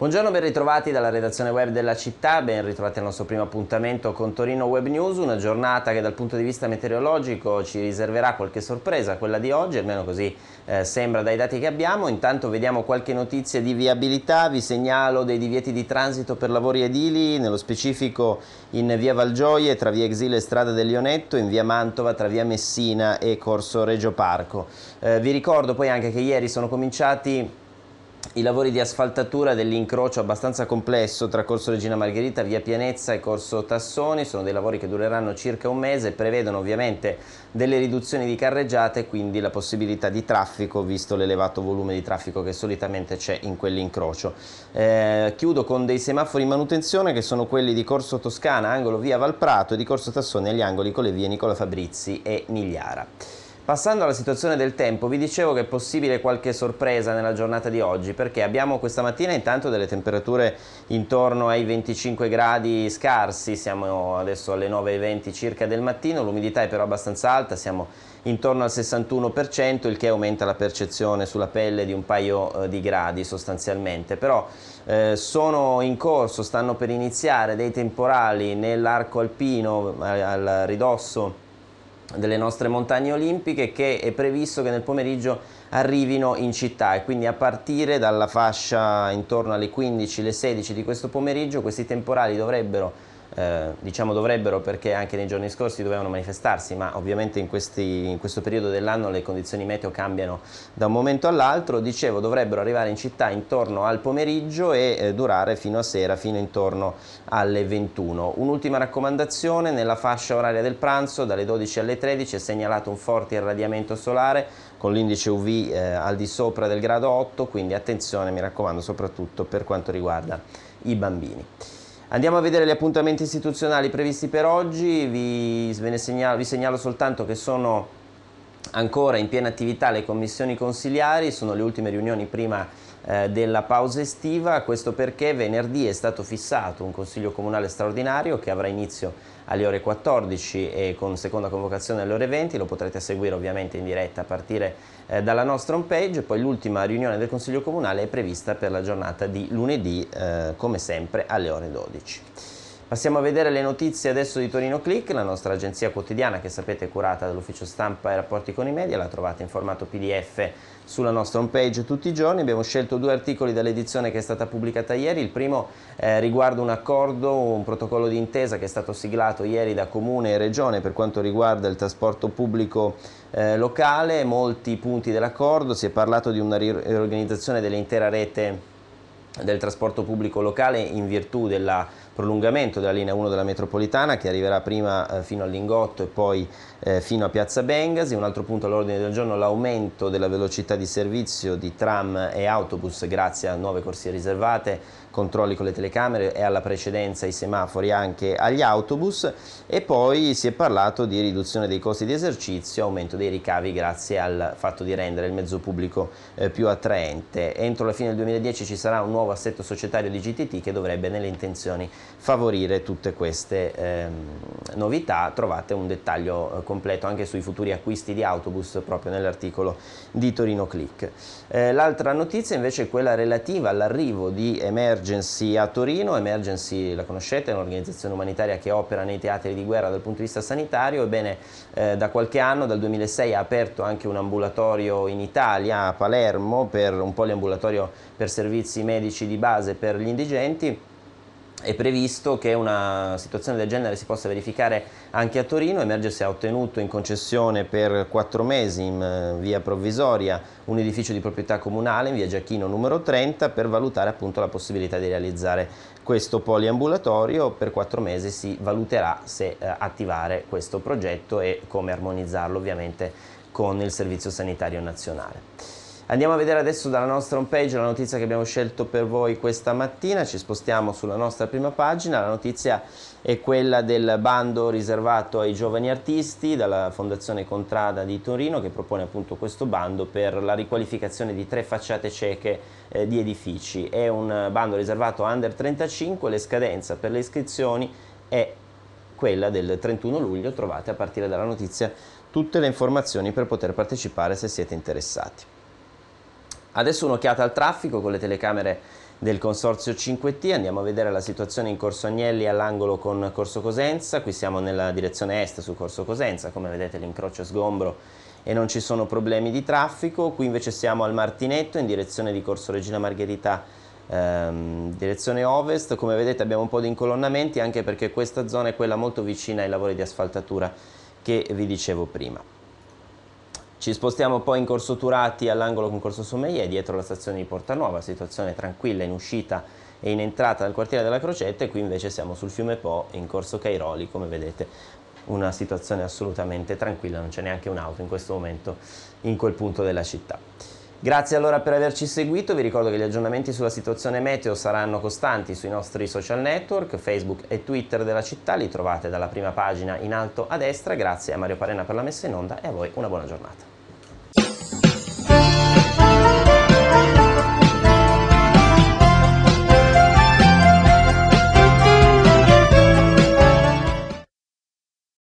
Buongiorno, ben ritrovati dalla redazione web della città, ben ritrovati al nostro primo appuntamento con Torino Web News, una giornata che dal punto di vista meteorologico ci riserverà qualche sorpresa, quella di oggi, almeno così eh, sembra dai dati che abbiamo. Intanto vediamo qualche notizia di viabilità, vi segnalo dei divieti di transito per lavori edili, nello specifico in via Valgioie, tra via Exile e strada del Lionetto, in via Mantova, tra via Messina e Corso Reggio Parco. Eh, vi ricordo poi anche che ieri sono cominciati i lavori di asfaltatura dell'incrocio abbastanza complesso tra Corso Regina Margherita, Via Pianezza e Corso Tassoni, sono dei lavori che dureranno circa un mese e prevedono ovviamente delle riduzioni di carreggiate e quindi la possibilità di traffico visto l'elevato volume di traffico che solitamente c'è in quell'incrocio. Eh, chiudo con dei semafori in manutenzione che sono quelli di Corso Toscana, angolo Via Valprato e di Corso Tassoni agli angoli con le vie Nicola Fabrizi e Migliara. Passando alla situazione del tempo, vi dicevo che è possibile qualche sorpresa nella giornata di oggi, perché abbiamo questa mattina intanto delle temperature intorno ai 25 gradi scarsi, siamo adesso alle 9.20 circa del mattino, l'umidità è però abbastanza alta, siamo intorno al 61%, il che aumenta la percezione sulla pelle di un paio eh, di gradi sostanzialmente, però eh, sono in corso, stanno per iniziare dei temporali nell'arco alpino eh, al ridosso delle nostre montagne olimpiche che è previsto che nel pomeriggio arrivino in città e quindi a partire dalla fascia intorno alle 15, alle 16 di questo pomeriggio questi temporali dovrebbero eh, diciamo dovrebbero perché anche nei giorni scorsi dovevano manifestarsi, ma ovviamente in, questi, in questo periodo dell'anno le condizioni meteo cambiano da un momento all'altro, dicevo dovrebbero arrivare in città intorno al pomeriggio e eh, durare fino a sera, fino intorno alle 21. Un'ultima raccomandazione, nella fascia oraria del pranzo dalle 12 alle 13 è segnalato un forte irradiamento solare con l'indice UV eh, al di sopra del grado 8, quindi attenzione mi raccomando soprattutto per quanto riguarda i bambini. Andiamo a vedere gli appuntamenti istituzionali previsti per oggi, vi, ne segnalo, vi segnalo soltanto che sono ancora in piena attività le commissioni consiliari, sono le ultime riunioni prima eh, della pausa estiva, questo perché venerdì è stato fissato un Consiglio Comunale straordinario che avrà inizio alle ore 14 e con seconda convocazione alle ore 20, lo potrete seguire ovviamente in diretta a partire eh, dalla nostra homepage, poi l'ultima riunione del Consiglio Comunale è prevista per la giornata di lunedì, eh, come sempre, alle ore 12. Passiamo a vedere le notizie adesso di Torino Click, la nostra agenzia quotidiana che sapete è curata dall'ufficio stampa e rapporti con i media, la trovate in formato PDF sulla nostra homepage tutti i giorni. Abbiamo scelto due articoli dall'edizione che è stata pubblicata ieri, il primo eh, riguarda un accordo, un protocollo di intesa che è stato siglato ieri da Comune e Regione per quanto riguarda il trasporto pubblico eh, locale, molti punti dell'accordo, si è parlato di una riorganizzazione dell'intera rete del trasporto pubblico locale in virtù del prolungamento della linea 1 della metropolitana che arriverà prima eh, fino all'ingotto e poi eh, fino a Piazza Bengasi. Un altro punto all'ordine del giorno l'aumento della velocità di servizio di tram e autobus grazie a nuove corsie riservate, controlli con le telecamere e alla precedenza i semafori anche agli autobus e poi si è parlato di riduzione dei costi di esercizio, aumento dei ricavi grazie al fatto di rendere il mezzo pubblico eh, più attraente. Entro la fine del 2010 ci sarà un nuovo nuovo assetto societario di GTT che dovrebbe nelle intenzioni favorire tutte queste ehm, novità. Trovate un dettaglio eh, completo anche sui futuri acquisti di autobus proprio nell'articolo di Torino Click. Eh, l'altra notizia invece è quella relativa all'arrivo di Emergency a Torino. Emergency la conoscete, è un'organizzazione umanitaria che opera nei teatri di guerra dal punto di vista sanitario. Ebbene, eh, da qualche anno, dal 2006, ha aperto anche un ambulatorio in Italia, a Palermo, per un poliambulatorio per servizi medici codici di base per gli indigenti è previsto che una situazione del genere si possa verificare anche a Torino. Emergency ha ottenuto in concessione per quattro mesi in eh, via provvisoria un edificio di proprietà comunale in via Giacchino numero 30 per valutare appunto la possibilità di realizzare questo poliambulatorio. Per quattro mesi si valuterà se eh, attivare questo progetto e come armonizzarlo ovviamente con il Servizio Sanitario Nazionale. Andiamo a vedere adesso dalla nostra home page la notizia che abbiamo scelto per voi questa mattina, ci spostiamo sulla nostra prima pagina, la notizia è quella del bando riservato ai giovani artisti dalla Fondazione Contrada di Torino che propone appunto questo bando per la riqualificazione di tre facciate cieche eh, di edifici. È un bando riservato a under 35, le scadenze per le iscrizioni è quella del 31 luglio, trovate a partire dalla notizia tutte le informazioni per poter partecipare se siete interessati. Adesso un'occhiata al traffico con le telecamere del Consorzio 5T, andiamo a vedere la situazione in Corso Agnelli all'angolo con Corso Cosenza, qui siamo nella direzione est su Corso Cosenza, come vedete l'incrocio è sgombro e non ci sono problemi di traffico, qui invece siamo al Martinetto in direzione di Corso Regina Margherita ehm, direzione ovest, come vedete abbiamo un po' di incolonnamenti anche perché questa zona è quella molto vicina ai lavori di asfaltatura che vi dicevo prima. Ci spostiamo poi in Corso Turati all'angolo con Corso Sommelier, dietro la stazione di Porta Nuova, situazione tranquilla in uscita e in entrata dal quartiere della Crocetta e qui invece siamo sul fiume Po in Corso Cairoli, come vedete una situazione assolutamente tranquilla, non c'è neanche un'auto in questo momento in quel punto della città. Grazie allora per averci seguito, vi ricordo che gli aggiornamenti sulla situazione meteo saranno costanti sui nostri social network, Facebook e Twitter della città, li trovate dalla prima pagina in alto a destra, grazie a Mario Parena per la messa in onda e a voi una buona giornata.